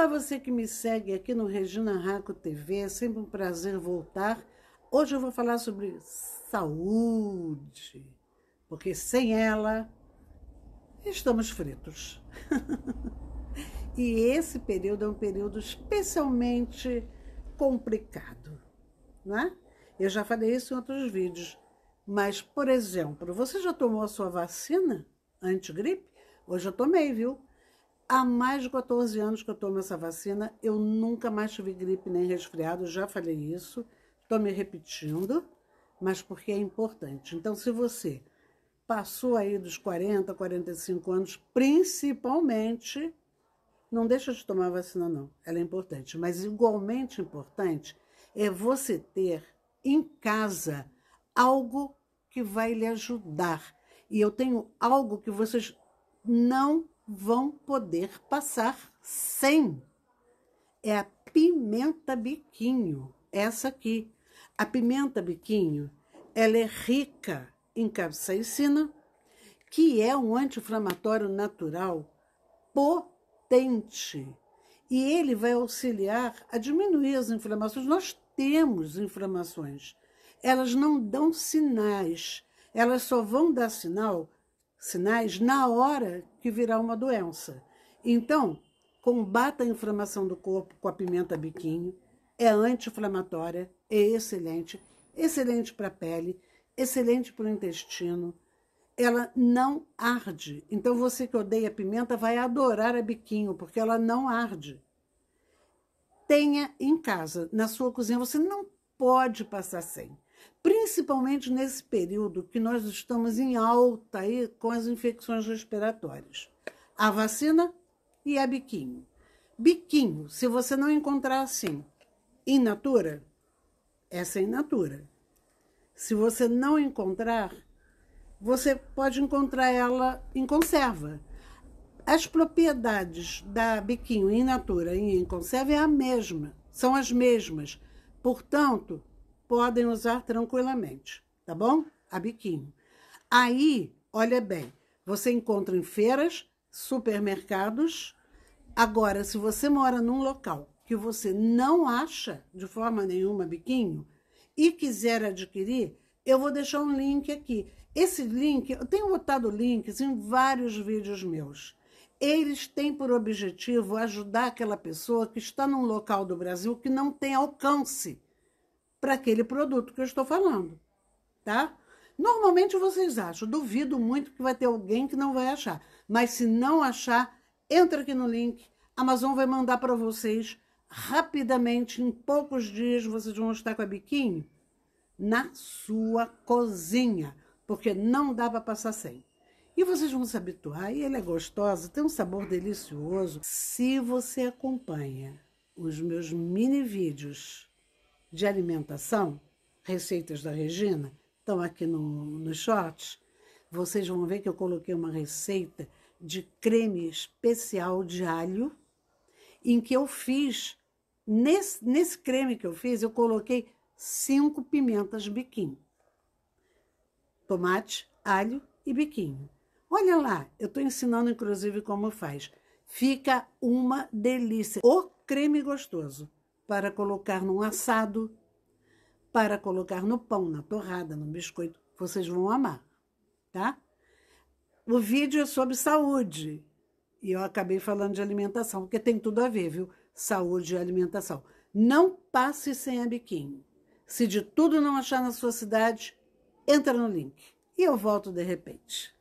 Olá, você que me segue aqui no Regina Raco TV, é sempre um prazer voltar. Hoje eu vou falar sobre saúde, porque sem ela estamos fritos. e esse período é um período especialmente complicado, né? Eu já falei isso em outros vídeos, mas, por exemplo, você já tomou a sua vacina antigripe? Hoje eu tomei, viu? Há mais de 14 anos que eu tomo essa vacina, eu nunca mais tive gripe nem resfriado, já falei isso, estou me repetindo, mas porque é importante. Então, se você passou aí dos 40, 45 anos, principalmente, não deixa de tomar vacina, não, ela é importante. Mas igualmente importante é você ter em casa algo que vai lhe ajudar. E eu tenho algo que vocês não vão poder passar sem. É a pimenta biquinho, essa aqui. A pimenta biquinho, ela é rica em capsaicina, que é um anti-inflamatório natural potente. E ele vai auxiliar a diminuir as inflamações. Nós temos inflamações. Elas não dão sinais, elas só vão dar sinal sinais na hora que virá uma doença. Então, combata a inflamação do corpo com a pimenta biquinho, é anti-inflamatória, é excelente, excelente para a pele, excelente para o intestino. Ela não arde. Então, você que odeia pimenta vai adorar a biquinho, porque ela não arde. Tenha em casa, na sua cozinha, você não pode passar sem principalmente nesse período que nós estamos em alta aí com as infecções respiratórias. A vacina e a biquinho. Biquinho, se você não encontrar assim, in natura, essa é in natura. Se você não encontrar, você pode encontrar ela em conserva. As propriedades da biquinho in natura e em conserva é a mesma, são as mesmas. Portanto, podem usar tranquilamente, tá bom? A biquinho. Aí, olha bem, você encontra em feiras, supermercados. Agora, se você mora num local que você não acha de forma nenhuma biquinho e quiser adquirir, eu vou deixar um link aqui. Esse link, eu tenho botado links em vários vídeos meus. Eles têm por objetivo ajudar aquela pessoa que está num local do Brasil que não tem alcance para aquele produto que eu estou falando, tá? Normalmente vocês acham, duvido muito que vai ter alguém que não vai achar, mas se não achar, entra aqui no link, Amazon vai mandar para vocês rapidamente, em poucos dias vocês vão estar com a biquinho na sua cozinha, porque não dá para passar sem. E vocês vão se habituar, e ela é gostosa, tem um sabor delicioso. Se você acompanha os meus mini vídeos de alimentação, receitas da Regina, estão aqui no, no shorts, vocês vão ver que eu coloquei uma receita de creme especial de alho, em que eu fiz, nesse, nesse creme que eu fiz, eu coloquei cinco pimentas biquinho. Tomate, alho e biquinho. Olha lá, eu estou ensinando inclusive como faz. Fica uma delícia. O creme gostoso para colocar num assado, para colocar no pão, na torrada, no biscoito. Vocês vão amar, tá? O vídeo é sobre saúde. E eu acabei falando de alimentação, porque tem tudo a ver, viu? Saúde e alimentação. Não passe sem a biquíni. Se de tudo não achar na sua cidade, entra no link. E eu volto de repente.